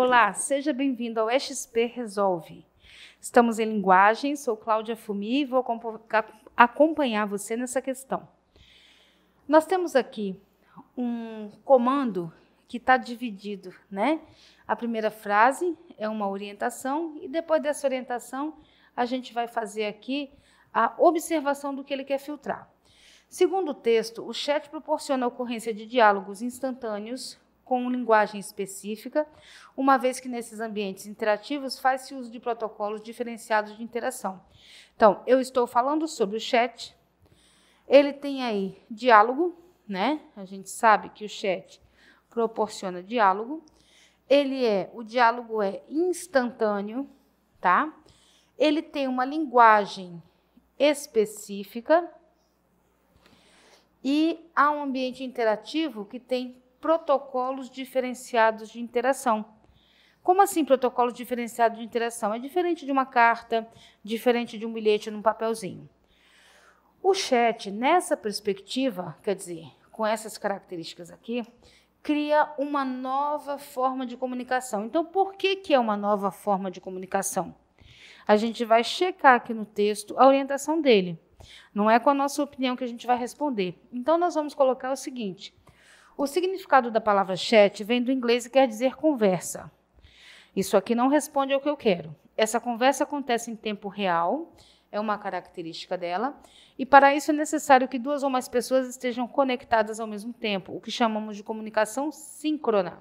Olá, seja bem-vindo ao XP Resolve. Estamos em linguagem, sou Cláudia Fumi e vou acompanhar você nessa questão. Nós temos aqui um comando que está dividido, né? A primeira frase é uma orientação e depois dessa orientação a gente vai fazer aqui a observação do que ele quer filtrar. Segundo o texto, o chat proporciona a ocorrência de diálogos instantâneos com linguagem específica, uma vez que nesses ambientes interativos faz-se uso de protocolos diferenciados de interação. Então, eu estou falando sobre o chat. Ele tem aí diálogo, né? A gente sabe que o chat proporciona diálogo. Ele é, o diálogo é instantâneo, tá? Ele tem uma linguagem específica e há um ambiente interativo que tem protocolos diferenciados de interação. Como assim protocolos diferenciados de interação? É diferente de uma carta, diferente de um bilhete num papelzinho. O chat, nessa perspectiva, quer dizer, com essas características aqui, cria uma nova forma de comunicação. Então, por que, que é uma nova forma de comunicação? A gente vai checar aqui no texto a orientação dele. Não é com a nossa opinião que a gente vai responder. Então, nós vamos colocar o seguinte: o significado da palavra chat vem do inglês e quer dizer conversa. Isso aqui não responde ao que eu quero. Essa conversa acontece em tempo real, é uma característica dela, e para isso é necessário que duas ou mais pessoas estejam conectadas ao mesmo tempo, o que chamamos de comunicação síncrona.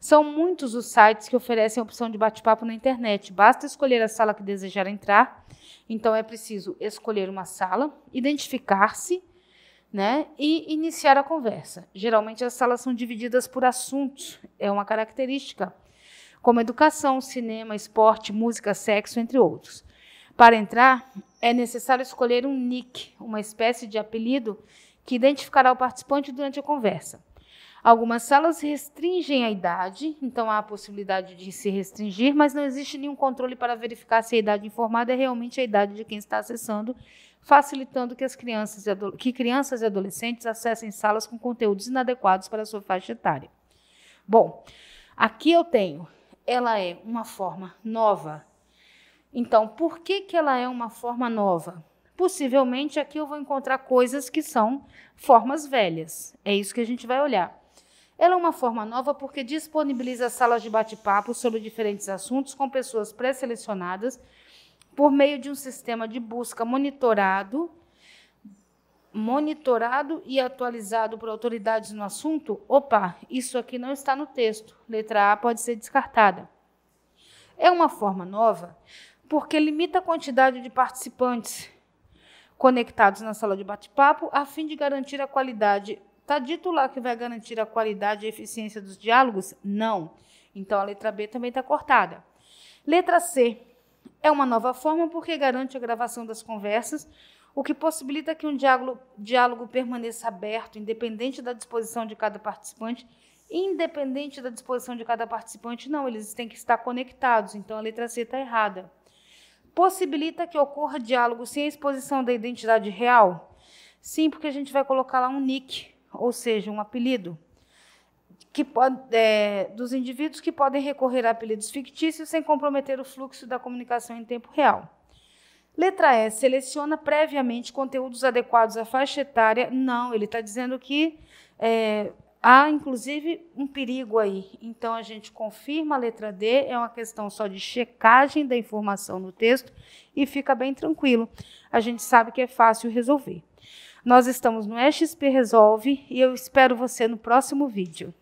São muitos os sites que oferecem a opção de bate-papo na internet. Basta escolher a sala que desejar entrar. Então é preciso escolher uma sala, identificar-se né, e iniciar a conversa. Geralmente as salas são divididas por assuntos, é uma característica, como educação, cinema, esporte, música, sexo, entre outros. Para entrar, é necessário escolher um nick, uma espécie de apelido que identificará o participante durante a conversa. Algumas salas restringem a idade, então há a possibilidade de se restringir, mas não existe nenhum controle para verificar se a idade informada é realmente a idade de quem está acessando facilitando que, as crianças e que crianças e adolescentes acessem salas com conteúdos inadequados para a sua faixa etária. Bom, aqui eu tenho, ela é uma forma nova. Então, por que, que ela é uma forma nova? Possivelmente aqui eu vou encontrar coisas que são formas velhas. É isso que a gente vai olhar. Ela é uma forma nova porque disponibiliza salas de bate-papo sobre diferentes assuntos com pessoas pré-selecionadas por meio de um sistema de busca monitorado, monitorado e atualizado por autoridades no assunto, opa, isso aqui não está no texto. Letra A pode ser descartada. É uma forma nova porque limita a quantidade de participantes conectados na sala de bate-papo a fim de garantir a qualidade. Está dito lá que vai garantir a qualidade e eficiência dos diálogos? Não. Então a letra B também está cortada. Letra C é uma nova forma porque garante a gravação das conversas, o que possibilita que um diálogo, diálogo permaneça aberto, independente da disposição de cada participante. Independente da disposição de cada participante, não, eles têm que estar conectados, então a letra C está errada. Possibilita que ocorra diálogo sem a exposição da identidade real? Sim, porque a gente vai colocar lá um nick, ou seja, um apelido que pode, é, dos indivíduos que podem recorrer a apelidos fictícios sem comprometer o fluxo da comunicação em tempo real. Letra E seleciona previamente conteúdos adequados à faixa etária. Não, ele está dizendo que é, há, inclusive, um perigo aí. Então, a gente confirma a letra D, é uma questão só de checagem da informação no texto e fica bem tranquilo. A gente sabe que é fácil resolver. Nós estamos no XP Resolve e eu espero você no próximo vídeo.